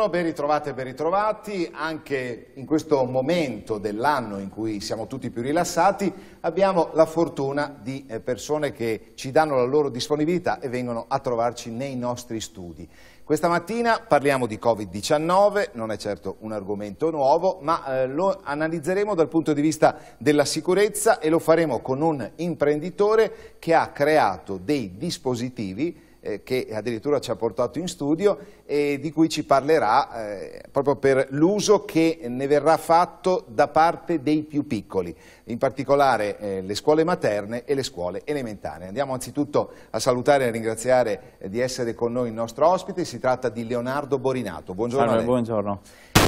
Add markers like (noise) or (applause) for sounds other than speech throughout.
Buongiorno, ben ritrovate e ben ritrovati. Anche in questo momento dell'anno in cui siamo tutti più rilassati abbiamo la fortuna di eh, persone che ci danno la loro disponibilità e vengono a trovarci nei nostri studi. Questa mattina parliamo di Covid-19, non è certo un argomento nuovo, ma eh, lo analizzeremo dal punto di vista della sicurezza e lo faremo con un imprenditore che ha creato dei dispositivi eh, che addirittura ci ha portato in studio e di cui ci parlerà eh, proprio per l'uso che ne verrà fatto da parte dei più piccoli, in particolare eh, le scuole materne e le scuole elementari. Andiamo anzitutto a salutare e a ringraziare eh, di essere con noi il nostro ospite, si tratta di Leonardo Borinato. Buongiorno. Salve, buongiorno.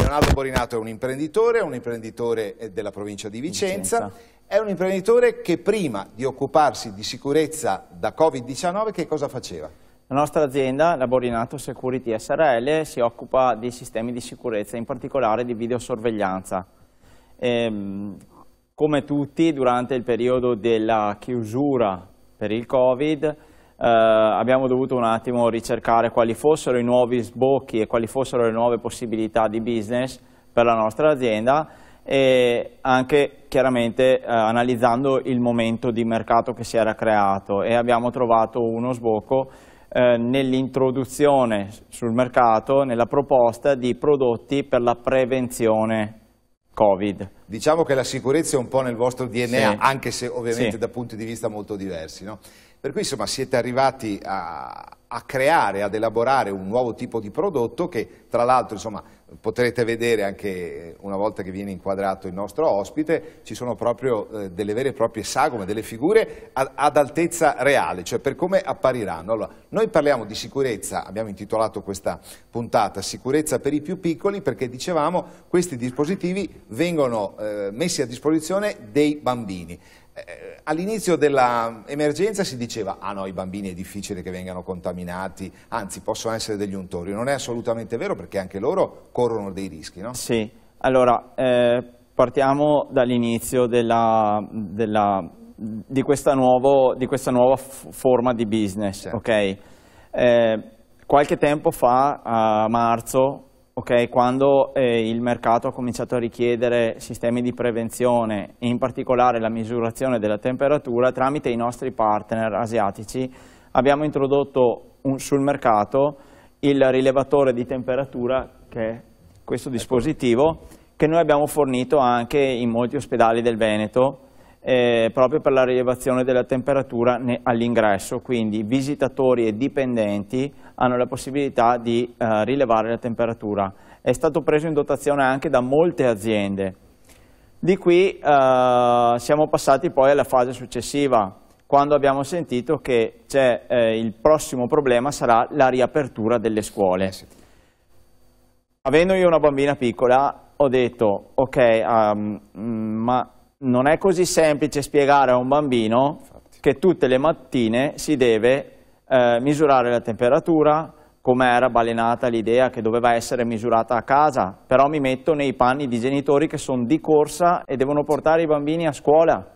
Leonardo Borinato è un imprenditore, un imprenditore eh, della provincia di Vicenza, Vicenza. È un imprenditore che prima di occuparsi di sicurezza da Covid-19 che cosa faceva? La nostra azienda, la Borinato Security SRL, si occupa di sistemi di sicurezza, in particolare di videosorveglianza. E, ehm, come tutti, durante il periodo della chiusura per il Covid, eh, abbiamo dovuto un attimo ricercare quali fossero i nuovi sbocchi e quali fossero le nuove possibilità di business per la nostra azienda e anche chiaramente eh, analizzando il momento di mercato che si era creato e abbiamo trovato uno sbocco eh, nell'introduzione sul mercato, nella proposta di prodotti per la prevenzione Covid. Diciamo che la sicurezza è un po' nel vostro DNA, sì. anche se ovviamente sì. da punti di vista molto diversi. No? Per cui insomma siete arrivati a, a creare, ad elaborare un nuovo tipo di prodotto che tra l'altro insomma potrete vedere anche eh, una volta che viene inquadrato il nostro ospite, ci sono proprio eh, delle vere e proprie sagome, delle figure ad, altezza reale, cioè per come appariranno. Allora, noi parliamo di sicurezza, abbiamo intitolato questa puntata Sicurezza per i più piccoli perché dicevamo questi dispositivi vengono eh, messi a disposizione dei bambini. Eh, all'inizio dell'emergenza si diceva, ah no, i bambini è difficile che vengano contaminati, anzi possono essere degli untori. Non è assolutamente vero perché anche loro corrono dei rischi, no? Sì, allora eh, partiamo dall'inizio di, questa nuovo, di questa nuova forma di business, certo. ok? Eh, qualche tempo fa, a marzo, okay, quando eh, il mercato ha cominciato a richiedere sistemi di prevenzione e in particolare la misurazione della temperatura tramite i nostri partner asiatici abbiamo introdotto un, sul mercato il rilevatore di temperatura che è questo ecco. dispositivo che noi abbiamo fornito anche in molti ospedali del Veneto eh, proprio per la rilevazione della temperatura all'ingresso, quindi visitatori e dipendenti hanno la possibilità di eh, rilevare la temperatura. È stato preso in dotazione anche da molte aziende. Di qui eh, siamo passati poi alla fase successiva, quando abbiamo sentito che eh, il prossimo problema sarà la riapertura delle scuole. Eh Avendo io una bambina piccola ho detto, ok, um, ma non è così semplice spiegare a un bambino che tutte le mattine si deve eh, misurare la temperatura, come era balenata l'idea che doveva essere misurata a casa, però mi metto nei panni di genitori che sono di corsa e devono portare i bambini a scuola.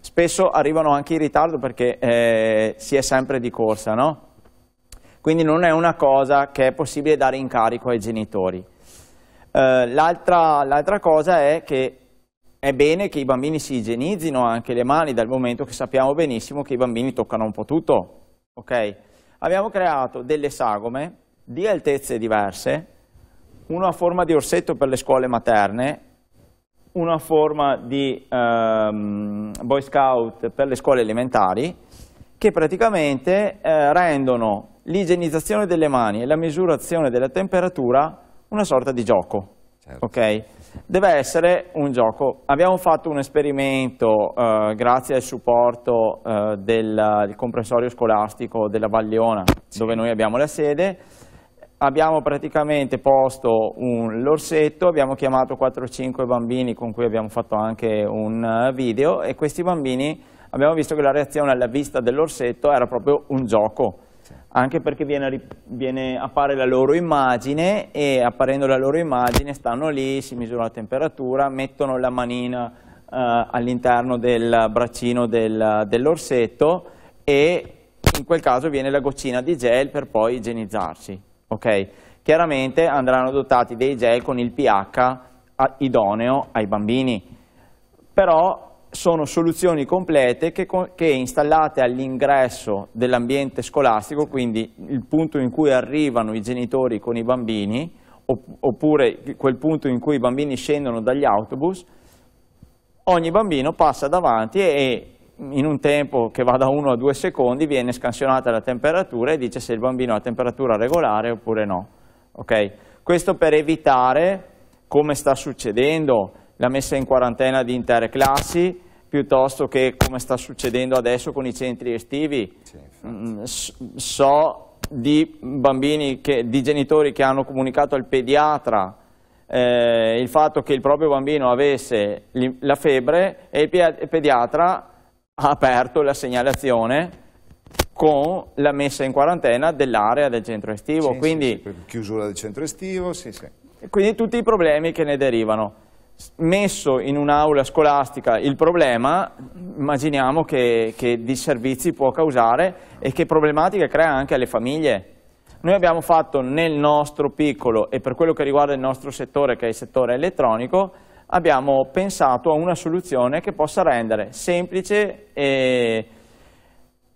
Spesso arrivano anche in ritardo perché eh, si è sempre di corsa, no? Quindi non è una cosa che è possibile dare in carico ai genitori. Eh, l'altra cosa è che è bene che i bambini si igienizzino anche le mani dal momento che sappiamo benissimo che i bambini toccano un po' tutto, ok? Abbiamo creato delle sagome di altezze diverse, una a forma di orsetto per le scuole materne, una a forma di ehm, Boy Scout per le scuole elementari, che praticamente eh, rendono l'igienizzazione delle mani e la misurazione della temperatura una sorta di gioco. Certo. Okay? deve essere un gioco. Abbiamo fatto un esperimento eh, grazie al supporto eh, del, del, comprensorio scolastico della Valliona, sì. dove noi abbiamo la sede, abbiamo praticamente posto un l'orsetto, abbiamo chiamato 4-5 bambini con cui abbiamo fatto anche un eh, video e questi bambini abbiamo visto che la reazione alla vista dell'orsetto era proprio un gioco anche perché viene, viene, appare la loro immagine e apparendo la loro immagine stanno lì, si misura la temperatura, mettono la manina eh, all'interno del braccino del, dell'orsetto e in quel caso viene la goccina di gel per poi igienizzarsi. Okay? Chiaramente andranno adottati dei gel con il pH idoneo ai bambini, però sono soluzioni complete che, che installate all'ingresso dell'ambiente scolastico, quindi il punto in cui arrivano i genitori con i bambini, oppure quel punto in cui i bambini scendono dagli autobus, ogni bambino passa davanti e in un tempo che va da 1 a 2 secondi viene scansionata la temperatura e dice se il bambino ha temperatura regolare oppure no. Okay? Questo per evitare, come sta succedendo, la messa in quarantena di intere classi, piuttosto che come sta succedendo adesso con i centri estivi. Sì, mm, so di bambini, che, di genitori che hanno comunicato al pediatra eh, il fatto che il proprio bambino avesse la febbre e il pediatra ha aperto la segnalazione con la messa in quarantena dell'area del centro estivo. Sì, quindi, sì, sì, chiusura del centro estivo, Quindi tutti i problemi che ne derivano messo in un'aula scolastica il problema, immaginiamo che, che disservizi può causare e che problematiche crea anche alle famiglie. Noi abbiamo fatto nel nostro piccolo e per quello che riguarda il nostro settore, che è il settore elettronico, abbiamo pensato a una soluzione che possa rendere semplice e,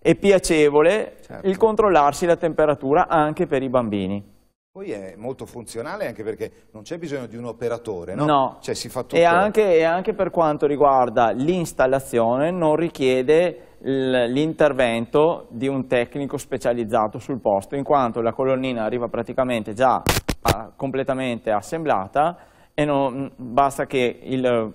e piacevole certo. il controllarsi la temperatura anche per i bambini. Poi è molto funzionale anche perché non c'è bisogno di un operatore, no? No, cioè, si fa tutto. E, anche, e anche per quanto riguarda l'installazione non richiede l'intervento di un tecnico specializzato sul posto, in quanto la colonnina arriva praticamente già ah, completamente assemblata e non, basta che il,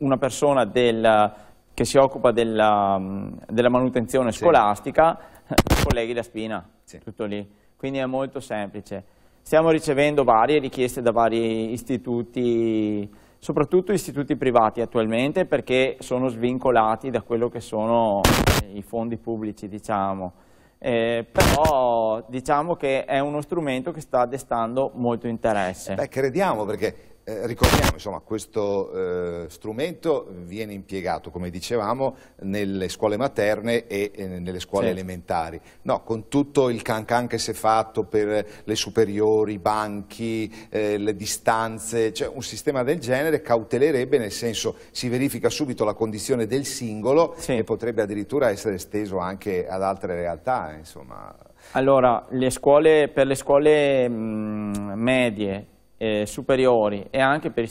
una persona del, che si occupa della, della manutenzione sì. scolastica (laughs) colleghi la spina, sì. tutto lì. Quindi è molto semplice. Stiamo ricevendo varie richieste da vari istituti, soprattutto istituti privati attualmente, perché sono svincolati da quello che sono eh, i fondi pubblici, diciamo. Eh, però diciamo che è uno strumento che sta destando molto interesse. Eh beh, crediamo perché eh, ricordiamo, insomma, questo eh, strumento viene impiegato, come dicevamo, nelle scuole materne e eh, nelle scuole sì. Certo. elementari. No, con tutto il can can che si è fatto per le superiori, i banchi, eh, le distanze, cioè un sistema del genere cautelerebbe, nel senso si verifica subito la condizione del singolo sì. e potrebbe addirittura essere esteso anche ad altre realtà, eh, insomma. Allora, le scuole, per le scuole mh, mm, medie eh, superiori e anche per,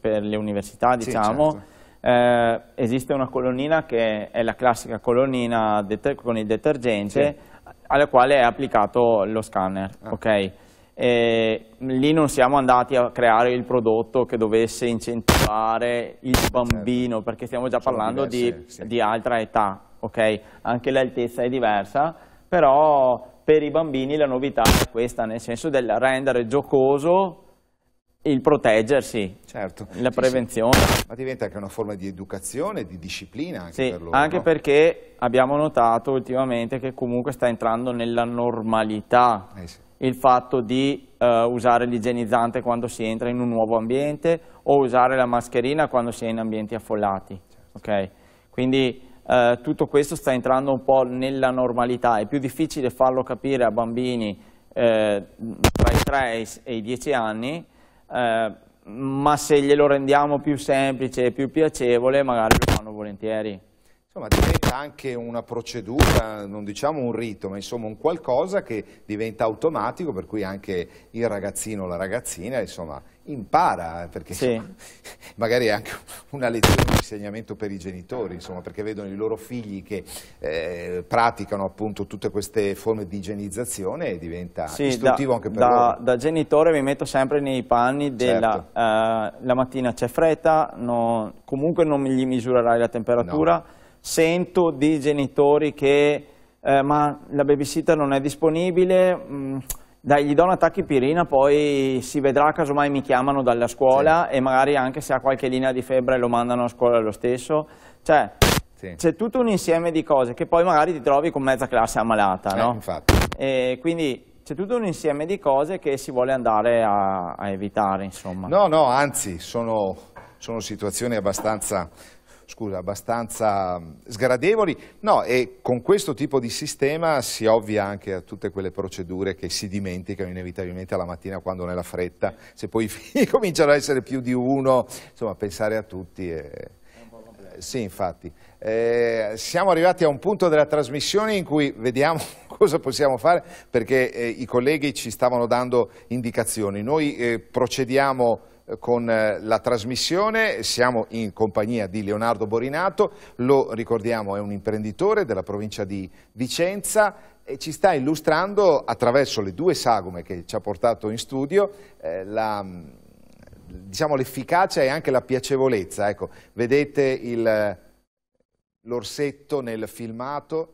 per le università, diciamo, sì, certo. eh, esiste una colonnina che è la classica colonnina con il detergente sì. alla quale è applicato lo scanner, ah. ok? E lì non siamo andati a creare il prodotto che dovesse incentivare il certo. bambino, certo. perché stiamo già Sono parlando diverse, di, sì. di, altra età, ok? Anche l'altezza è diversa, però per i bambini la novità è questa, nel senso del rendere giocoso il proteggersi, certo. la prevenzione. Sì, Ma diventa anche una forma di educazione, di disciplina anche sì, per loro. Anche no? perché abbiamo notato ultimamente che comunque sta entrando nella normalità eh il fatto di eh, usare l'igienizzante quando si entra in un nuovo ambiente o usare la mascherina quando si è in ambienti affollati. Certo. Okay? Quindi eh, tutto questo sta entrando un po' nella normalità, è più difficile farlo capire a bambini eh, tra i 3 e i 10 anni eh, ma se glielo rendiamo più semplice e più piacevole magari lo fanno volentieri. Insomma diventa anche una procedura, non diciamo un rito, ma insomma un qualcosa che diventa automatico per cui anche il ragazzino o la ragazzina insomma impara, perché sì. (laughs) magari è anche una lezione di insegnamento per i genitori, insomma, perché vedono i loro figli che eh, praticano appunto tutte queste forme di igienizzazione e diventa sì, istruttivo da, anche per da, loro. Da genitore mi metto sempre nei panni della certo. eh, la mattina c'è fretta, non, comunque non gli misurerai la temperatura, no. sento di genitori che eh, ma la babysitter non è disponibile, mh, mm, dai, gli do una tachipirina, poi si vedrà casomai mi chiamano dalla scuola sì. e magari anche se ha qualche linea di febbre lo mandano a scuola lo stesso. Cioè, sì. c'è tutto un insieme di cose che poi magari ti trovi con mezza classe ammalata, eh, Infatti. E quindi c'è tutto un insieme di cose che si vuole andare a, a evitare, insomma. No, no, anzi, sono, sono situazioni abbastanza scusa, abbastanza sgradevoli. No, e con questo tipo di sistema si ovvia anche a tutte quelle procedure che si dimenticano inevitabilmente alla mattina quando nella fretta, se poi (laughs) cominciano ad essere più di uno, insomma pensare a tutti. E... Eh, sì, infatti. Eh, siamo arrivati a un punto della trasmissione in cui vediamo (laughs) cosa possiamo fare perché eh, i colleghi ci stavano dando indicazioni. Noi eh, procediamo con eh, la trasmissione, siamo in compagnia di Leonardo Borinato, lo ricordiamo è un imprenditore della provincia di Vicenza e ci sta illustrando attraverso le due sagome che ci ha portato in studio eh, la, diciamo, l'efficacia e anche la piacevolezza. Ecco, vedete l'orsetto nel filmato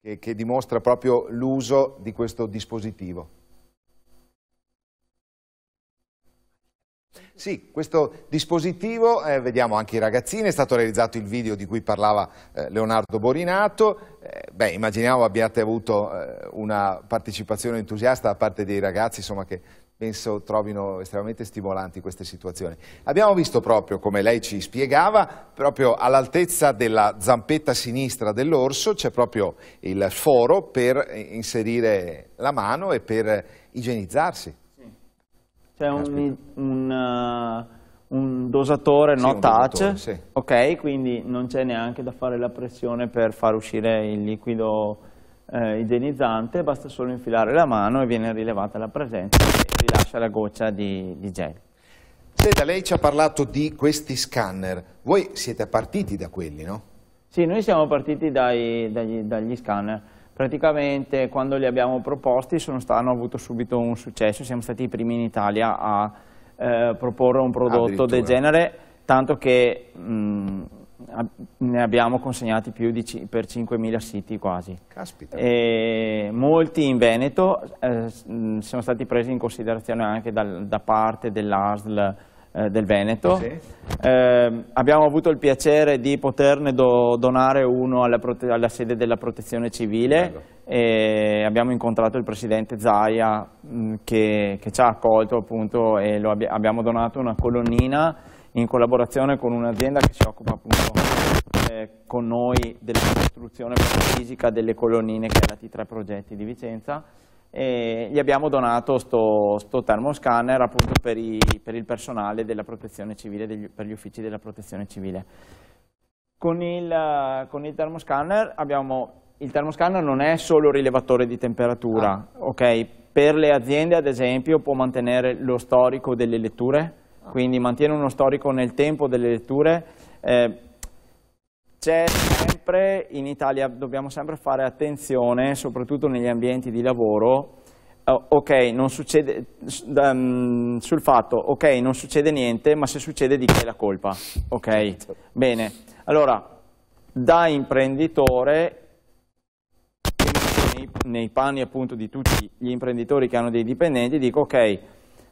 eh, che, che dimostra proprio l'uso di questo dispositivo. Sì, questo dispositivo, eh, vediamo anche i ragazzini, è stato realizzato il video di cui parlava eh, Leonardo Borinato, eh, beh, immaginiamo abbiate avuto eh, una partecipazione entusiasta da parte dei ragazzi, insomma, che penso trovino estremamente stimolanti queste situazioni. Abbiamo visto proprio, come lei ci spiegava, proprio all'altezza della zampetta sinistra dell'orso c'è proprio il foro per inserire la mano e per igienizzarsi. C'è un, un, uh, un, dosatore sì, no un touch, dosatore, sì. ok, quindi non c'è neanche da fare la pressione per far uscire il liquido eh, igienizzante, basta solo infilare la mano e viene rilevata la presenza e rilascia la goccia di, di gel. Senta, lei ci ha parlato di questi scanner, voi siete partiti da quelli, no? Sì, noi siamo partiti dai, dagli, dagli scanner praticamente quando li abbiamo proposti sta, hanno avuto subito un successo, siamo stati i primi in Italia a eh, proporre un prodotto del genere, tanto che mh, mm, ne abbiamo consegnati più di per 5.000 siti quasi. Caspita. E molti in Veneto eh, sono mm, stati presi in considerazione anche dal, da parte dell'ASL eh, del Veneto. Sì. Eh, abbiamo avuto il piacere di poterne do donare uno alla, alla, sede della protezione civile e abbiamo incontrato il presidente Zaia mh, mm, che, che, ci ha accolto appunto e ab abbiamo donato una colonnina in collaborazione con un'azienda che si occupa appunto eh, con noi della costruzione fisica delle colonnine che è la T3 Progetti di Vicenza e gli abbiamo donato questo termoscanner appunto per, i, per, il personale della protezione civile, degli, per gli uffici della protezione civile. Con il, con il termoscanner abbiamo, il termoscanner non è solo rilevatore di temperatura, ah. ok? Per le aziende ad esempio può mantenere lo storico delle letture, ah. quindi mantiene uno storico nel tempo delle letture, eh, c'è sempre, in Italia dobbiamo sempre fare attenzione, soprattutto negli ambienti di lavoro, eh, ok, non succede, sul fatto, ok, non succede niente, ma se succede di chi è la colpa? Ok, bene. Allora, da imprenditore, nei panni appunto di tutti gli imprenditori che hanno dei dipendenti, dico ok,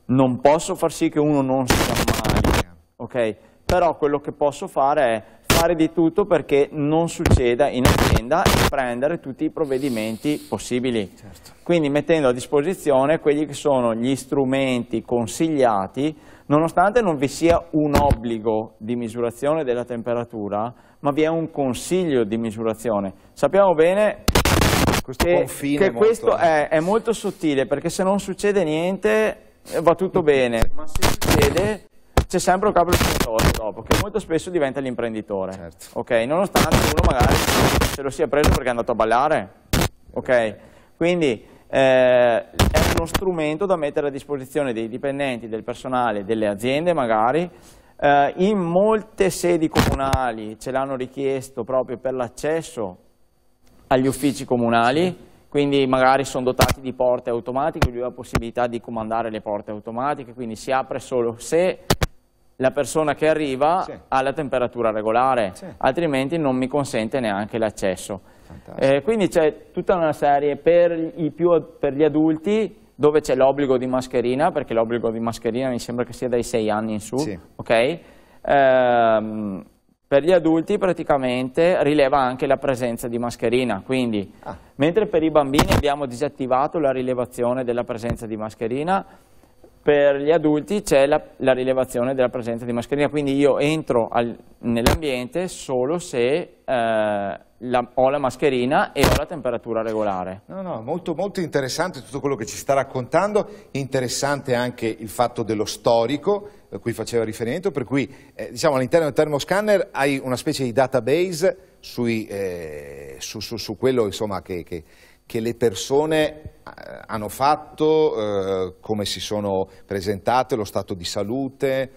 non posso far sì che uno non sia male, ok, però quello che posso fare è fare di tutto perché non succeda in azienda e prendere tutti i provvedimenti possibili. Certo. Quindi mettendo a disposizione quelli che sono gli strumenti consigliati, nonostante non vi sia un obbligo di misurazione della temperatura, ma vi è un consiglio di misurazione. Sappiamo bene questo che, che molto... questo è, è molto sottile, perché se non succede niente eh, va tutto bene, ma se succede c'è sempre un capo espiatorio dopo, che molto spesso diventa l'imprenditore. Certo. Okay? Nonostante uno magari se lo sia preso perché è andato a ballare. Okay? Quindi eh, è uno strumento da mettere a disposizione dei dipendenti, del personale, delle aziende magari. Eh, in molte sedi comunali ce l'hanno richiesto proprio per l'accesso agli uffici comunali quindi magari sono dotati di porte automatiche, lui ha la possibilità di comandare le porte automatiche, quindi si apre solo se la persona che arriva sì. ha la temperatura regolare, altrimenti non mi consente neanche l'accesso. Eh, quindi c'è tutta una serie per, più, per gli adulti dove c'è l'obbligo di mascherina, perché l'obbligo di mascherina mi sembra che sia dai 6 anni in su, sì. okay? eh, per gli adulti praticamente rileva anche la presenza di mascherina, quindi ah. mentre per i bambini abbiamo disattivato la rilevazione della presenza di mascherina, per gli adulti c'è la, la, rilevazione della presenza di mascherina, quindi io entro nell'ambiente solo se eh, la, ho la mascherina e ho la temperatura regolare. No, no, molto, molto, interessante tutto quello che ci sta raccontando, interessante anche il fatto dello storico a cui faceva riferimento, per cui eh, diciamo, all'interno del termoscanner hai una specie di database sui, eh, su, su, su, quello insomma, che, che che le persone eh, hanno fatto, eh, come si sono presentate, lo stato di salute,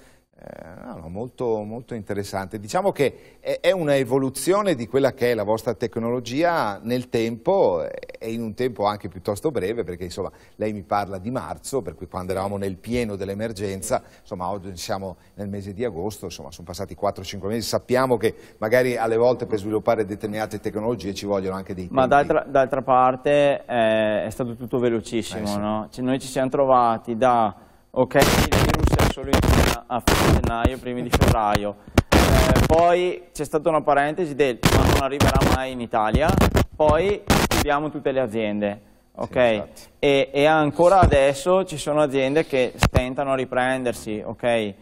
eh, no, no, molto, molto, interessante. Diciamo che è una evoluzione di quella che è la vostra tecnologia nel tempo eh, e in un tempo anche piuttosto breve, perché insomma, lei mi parla di marzo, per cui quando eravamo nel pieno dell'emergenza, insomma oggi siamo nel mese di agosto, insomma sono passati 4-5 mesi, sappiamo che magari alle volte per sviluppare determinate tecnologie ci vogliono anche dei tempi. Ma d'altra parte eh, è stato tutto velocissimo, eh sì. no? cioè, noi ci siamo trovati da ok, virus solo in Cina a gennaio, primi di febbraio. Eh, poi c'è stata una parentesi del ma non arriverà mai in Italia, poi chiudiamo tutte le aziende. Okay? Sì, esatto. e, e, ancora adesso ci sono aziende che stentano a riprendersi. Okay?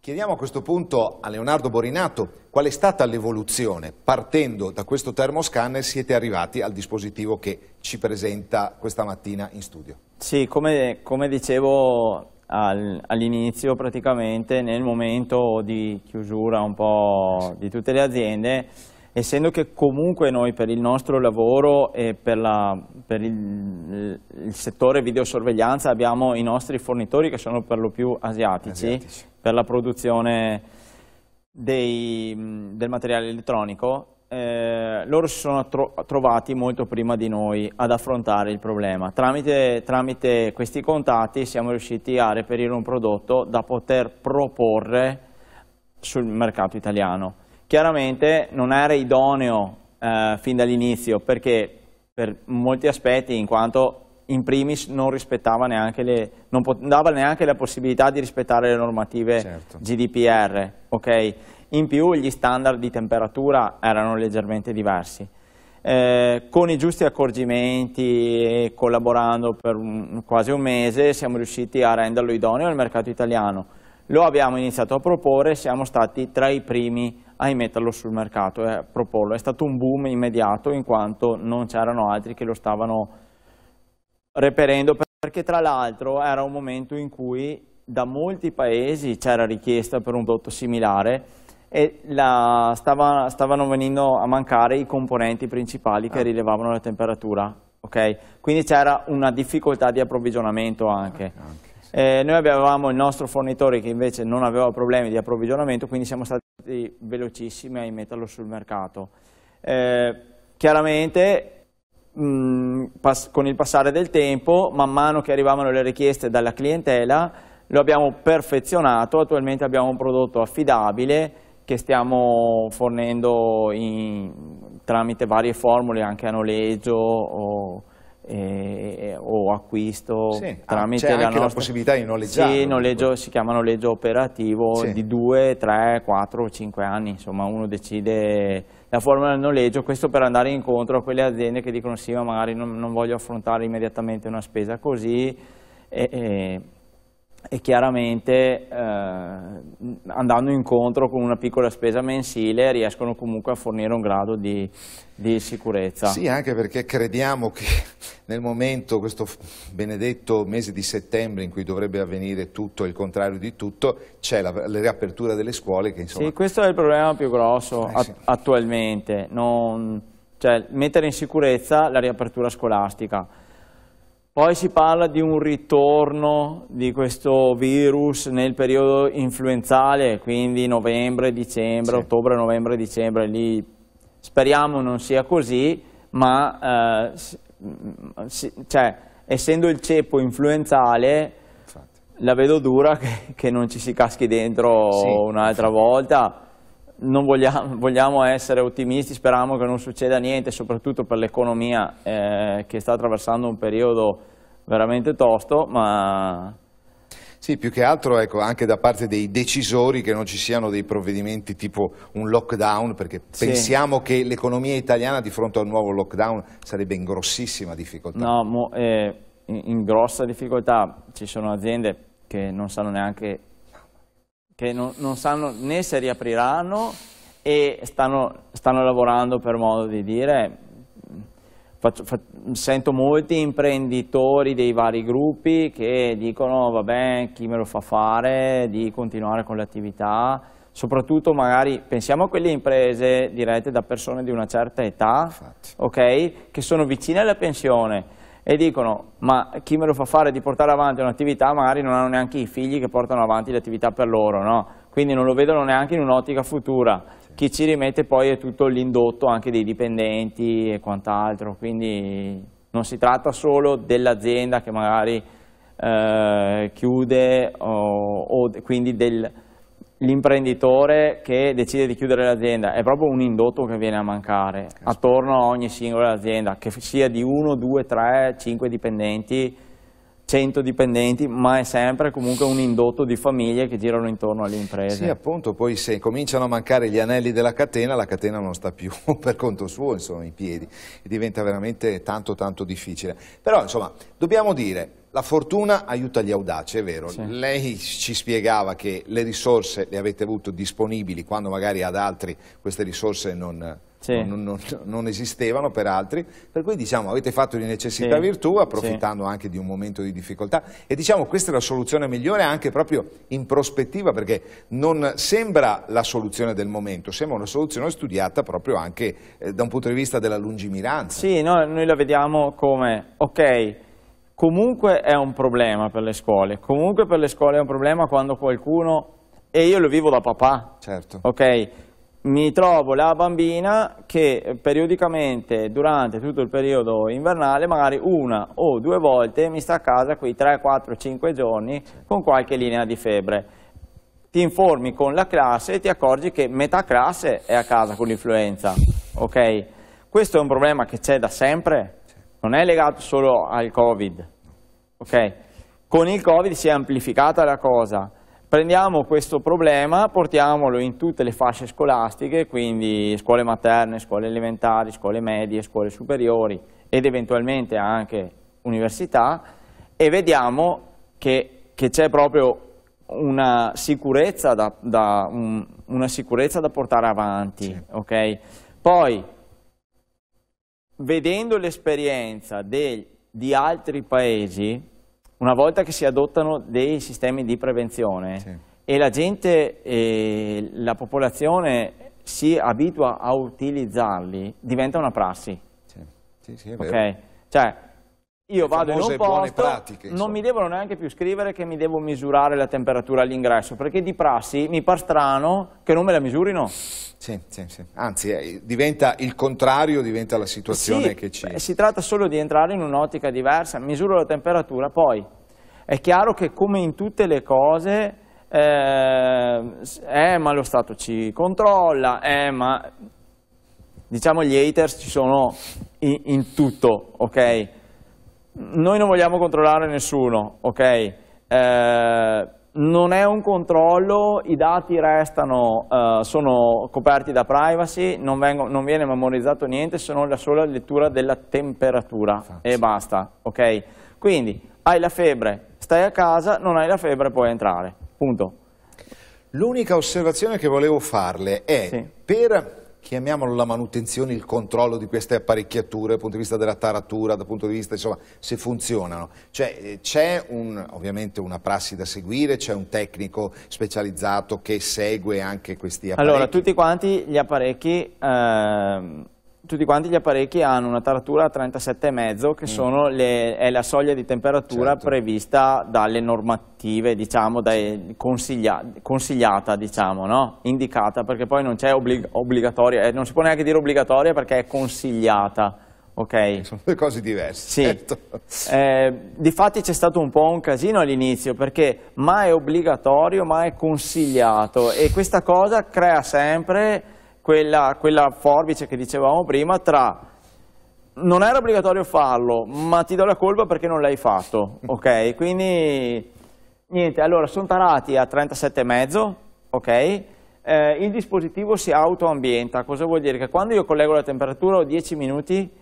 Chiediamo a questo punto a Leonardo Borinato qual è stata l'evoluzione. Partendo da questo termoscanner siete arrivati al dispositivo che ci presenta questa mattina in studio. Sì, come, come dicevo all'inizio praticamente nel momento di chiusura un po' di tutte le aziende essendo che comunque noi per il nostro lavoro e per, la, per il, il, settore videosorveglianza abbiamo i nostri fornitori che sono per lo più asiatici, asiatici. per la produzione dei, del materiale elettronico eh, loro si sono tro trovati molto prima di noi ad affrontare il problema. Tramite, tramite, questi contatti siamo riusciti a reperire un prodotto da poter proporre sul mercato italiano. Chiaramente non era idoneo eh, fin dall'inizio perché per molti aspetti in quanto in primis non rispettava neanche le, non dava neanche la possibilità di rispettare le normative certo. GDPR, okay? in più gli standard di temperatura erano leggermente diversi. Eh, con i giusti accorgimenti e collaborando per un, quasi un mese siamo riusciti a renderlo idoneo al mercato italiano. Lo abbiamo iniziato a proporre, siamo stati tra i primi a metterlo sul mercato e eh, a proporlo. È stato un boom immediato in quanto non c'erano altri che lo stavano reperendo perché tra l'altro era un momento in cui da molti paesi c'era richiesta per un prodotto similare e la, stava, stavano venendo a mancare i componenti principali che ah. rilevavano la temperatura. Okay? Quindi c'era una difficoltà di approvvigionamento anche. Ah, anche sì. eh, noi avevamo il nostro fornitore che invece non aveva problemi di approvvigionamento, quindi siamo stati velocissimi a metterlo sul mercato. Eh, chiaramente mh, mm, con il passare del tempo, man mano che arrivavano le richieste dalla clientela, lo abbiamo perfezionato, attualmente abbiamo un prodotto affidabile che stiamo fornendo in, tramite varie formule anche a noleggio o, eh, o acquisto. Sì, ah, tramite c'è anche nostra... la possibilità di noleggiare. Sì, noleggio, si chiama noleggio operativo sì. di 2, 3, 4, 5 anni, insomma uno decide la formula del noleggio, questo per andare incontro a quelle aziende che dicono sì ma magari non, non voglio affrontare immediatamente una spesa così. E, e e chiaramente eh, andando incontro con una piccola spesa mensile riescono comunque a fornire un grado di, di, sicurezza. Sì, anche perché crediamo che nel momento, questo benedetto mese di settembre in cui dovrebbe avvenire tutto il contrario di tutto, c'è la, la, riapertura delle scuole che insomma... Sì, questo è il problema più grosso eh, att sì. attualmente, non, cioè, mettere in sicurezza la riapertura scolastica poi si parla di un ritorno di questo virus nel periodo influenzale, quindi novembre, dicembre, sì. ottobre, novembre, dicembre, lì speriamo non sia così, ma eh, mm, cioè, essendo il ceppo influenzale infatti. la vedo dura (laughs) che, che, non ci si caschi dentro sì, un'altra volta non vogliamo, (laughs) vogliamo, essere ottimisti, speriamo che non succeda niente, soprattutto per l'economia eh, che sta attraversando un periodo veramente tosto, ma... Sì, più che altro ecco, anche da parte dei decisori che non ci siano dei provvedimenti tipo un lockdown, perché sì. pensiamo che l'economia italiana di fronte a un nuovo lockdown sarebbe in grossissima difficoltà. No, mo, eh, in, in grossa difficoltà ci sono aziende che non sanno neanche che non, non sanno né se riapriranno e stanno, stanno lavorando per modo di dire. Faccio, fac, sento molti imprenditori dei vari gruppi che dicono va bene chi me lo fa fare di continuare con le attività, soprattutto magari pensiamo a quelle imprese dirette da persone di una certa età, okay, che sono vicine alla pensione, e dicono ma chi me lo fa fare di portare avanti un'attività magari non hanno neanche i figli che portano avanti le attività per loro, no? quindi non lo vedono neanche in un'ottica futura. Sì. Chi ci rimette poi è tutto l'indotto anche dei dipendenti e quant'altro, quindi non si tratta solo dell'azienda che magari eh, chiude o, o quindi del l'imprenditore che decide di chiudere l'azienda, è proprio un indotto che viene a mancare Aspetta. attorno a ogni singola azienda, che sia di 1, 2, 3, 5 dipendenti, 100 dipendenti, ma è sempre comunque un indotto di famiglie che girano intorno alle imprese. Sì, appunto, poi se cominciano a mancare gli anelli della catena, la catena non sta più (laughs) per conto suo, insomma, in piedi, diventa veramente tanto tanto difficile. Però, insomma, dobbiamo dire, la fortuna aiuta gli audaci, è vero. Sì. Lei ci spiegava che le risorse le avete avuto disponibili quando magari ad altri queste risorse non, sì. non, non, non esistevano per altri. Per cui diciamo avete fatto di necessità sì. virtù approfittando anche di un momento di difficoltà e diciamo questa è la soluzione migliore anche proprio in prospettiva perché non sembra la soluzione del momento, sembra una soluzione studiata proprio anche eh, da un punto di vista della lungimiranza. Sì, no, noi la vediamo come ok comunque è un problema per le scuole, comunque per le scuole è un problema quando qualcuno, e io lo vivo da papà, certo. ok? Mi trovo la bambina che periodicamente, durante tutto il periodo invernale, magari una o due volte mi sta a casa quei 3, 4, 5 giorni con qualche linea di febbre ti informi con la classe e ti accorgi che metà classe è a casa con l'influenza, ok? Questo è un problema che c'è da sempre, non è legato solo al Covid, ok? Con il Covid si è amplificata la cosa. Prendiamo questo problema, portiamolo in tutte le fasce scolastiche, quindi scuole materne, scuole elementari, scuole medie, scuole superiori ed eventualmente anche università e vediamo che, c'è proprio una sicurezza da, da, un, una sicurezza da portare avanti. Sì. Okay? Poi vedendo l'esperienza di altri paesi, una volta che si adottano dei sistemi di prevenzione sì. e la gente, eh, la popolazione si abitua a utilizzarli, diventa una prassi. Sì, sì, sì è vero. Okay? Cioè, io vado in un posto, pratiche, non mi devono neanche più scrivere che mi devo misurare la temperatura all'ingresso, perché di prassi mi par strano che non me la misurino. Sì, sì, sì. Anzi, eh, diventa il contrario, diventa la situazione sì, che ci... Beh, si tratta solo di entrare in un'ottica diversa, misuro la temperatura, poi è chiaro che come in tutte le cose, eh, eh ma lo Stato ci controlla, eh ma... Diciamo gli haters ci sono in, in tutto, ok? noi non vogliamo controllare nessuno, ok? Eh, non è un controllo, i dati restano, eh, sono coperti da privacy, non, vengo, non, viene memorizzato niente se non la sola lettura della temperatura Infatti. e basta, ok? Quindi hai la febbre, stai a casa, non hai la febbre puoi entrare, punto. L'unica osservazione che volevo farle è sì. per chiamiamolo la manutenzione, il controllo di queste apparecchiature dal punto di vista della taratura, dal punto di vista, insomma, se funzionano. Cioè eh, c'è un, ovviamente una prassi da seguire, c'è un tecnico specializzato che segue anche questi apparecchi? Allora, tutti quanti gli apparecchi... Ehm tutti quanti gli apparecchi hanno una taratura a 37,5 che mm. le, è la soglia di temperatura certo. prevista dalle normative, diciamo, dai consiglia, consigliata, diciamo, no? indicata, perché poi non c'è obblig, obbligatoria, eh, non si può neanche dire obbligatoria perché è consigliata. Okay. Eh, sono due cose diverse. Sì. Certo. Eh, difatti c'è stato un po' un casino all'inizio perché mai è obbligatorio, mai è consigliato e questa cosa crea sempre quella, quella forbice che dicevamo prima tra non era obbligatorio farlo, ma ti do la colpa perché non l'hai fatto, (laughs) ok? Quindi, niente, allora, sono tarati a 37,5, ok? Eh, il dispositivo si autoambienta, cosa vuol dire? Che quando io collego la temperatura ho 10 minuti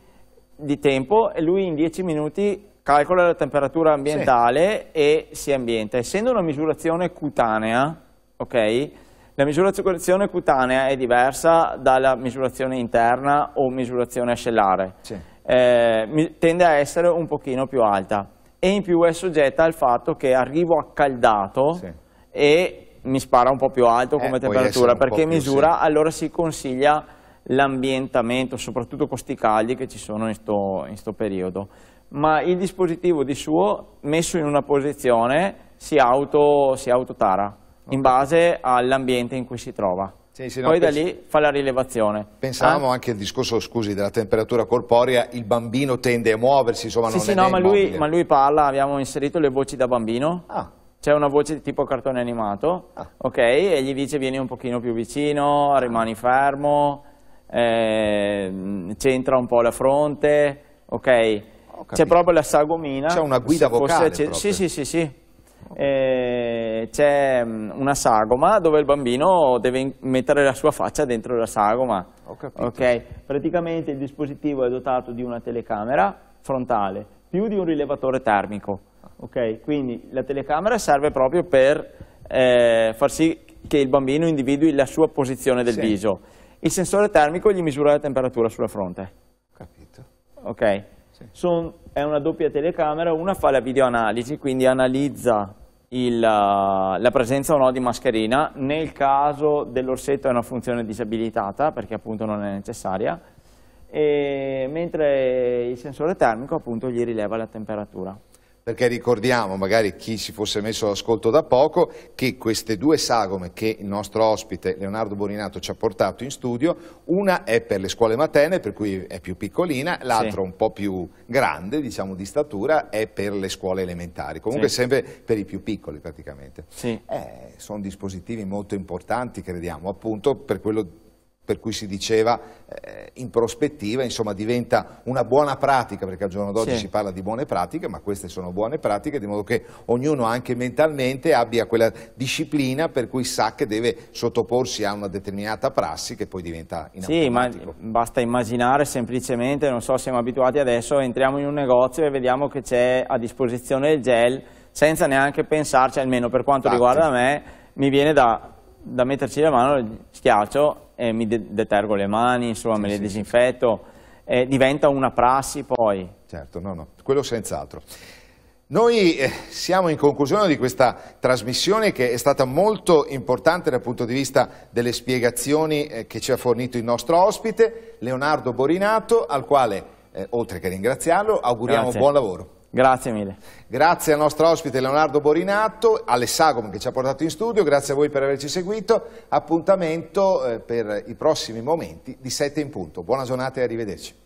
di tempo e lui in 10 minuti calcola la temperatura ambientale sì. e si ambienta. Essendo una misurazione cutanea, ok? La misurazione cutanea è diversa dalla misurazione interna o misurazione ascellare, sì. eh, tende a essere un pochino più alta e in più è soggetta al fatto che arrivo accaldato sì. e mi spara un po' più alto come eh, temperatura perché misura, più, sì. allora si consiglia l'ambientamento, soprattutto con questi caldi che ci sono in questo periodo. Ma il dispositivo di suo, messo in una posizione, si, auto, si autotara in base all'ambiente in cui si trova. Sì, sì, no, Poi da lì fa la rilevazione. Pensavamo ah. anche al discorso, scusi, della temperatura corporea, il bambino tende a muoversi, insomma sì, non sì, è Sì, no, ma lui, ma lui, parla, abbiamo inserito le voci da bambino. Ah. C'è una voce di tipo cartone animato, ah. ok? E gli dice vieni un pochino più vicino, ah. rimani fermo, eh, centra un po' la fronte, ok? C'è proprio la sagomina. C'è una guida vocale fosse, Sì, sì, sì, sì. Okay. Eh, c'è mm, una sagoma dove il bambino deve mettere la sua faccia dentro la sagoma. Ho capito. Okay. Praticamente il dispositivo è dotato di una telecamera frontale più di un rilevatore termico. Okay. Quindi la telecamera serve proprio per eh, far sì che il bambino individui la sua posizione del sì. viso. Il sensore termico gli misura la temperatura sulla fronte. Capito. Ok. Sì. Son, è una doppia telecamera, una fa la videoanalisi, quindi analizza il, eh, la presenza o no di mascherina, nel caso dell'orsetto è una funzione disabilitata perché appunto non è necessaria, mentre il sensore termico appunto gli rileva la temperatura. Perché ricordiamo, magari chi si fosse messo all'ascolto da poco, che queste due sagome che il nostro ospite Leonardo Boninato ci ha portato in studio, una è per le scuole materne, per cui è più piccolina, l'altra sì. un po' più grande, diciamo di statura, è per le scuole elementari, comunque sì. sempre per i più piccoli praticamente. Sì. Eh, sono dispositivi molto importanti, crediamo, appunto per quello per cui si diceva eh, in prospettiva, insomma diventa una buona pratica, perché al giorno d'oggi sì. si parla di buone pratiche, ma queste sono buone pratiche, di modo che ognuno anche mentalmente abbia quella disciplina per cui sa che deve sottoporsi a una determinata prassi che poi diventa in Sì, ma basta immaginare semplicemente, non so, siamo abituati adesso, entriamo in un negozio e vediamo che c'è a disposizione il gel, senza neanche pensarci, almeno per quanto Infatti. riguarda me, mi viene da da metterci la mano schiaccio e mi de detergo le mani, insomma sì, me le sì, disinfetto, eh, diventa una prassi poi. Certo, no, no, quello senz'altro. Noi eh, siamo in conclusione di questa trasmissione che è stata molto importante dal punto di vista delle spiegazioni eh, che ci ha fornito il nostro ospite, Leonardo Borinato, al quale, eh, oltre che ringraziarlo, auguriamo Grazie. buon lavoro. Grazie mille. Grazie al nostro ospite Leonardo Borinato, alle Sagom che ci ha portato in studio, grazie a voi per averci seguito, appuntamento eh, per i prossimi momenti di 7 in punto. Buona giornata e arrivederci.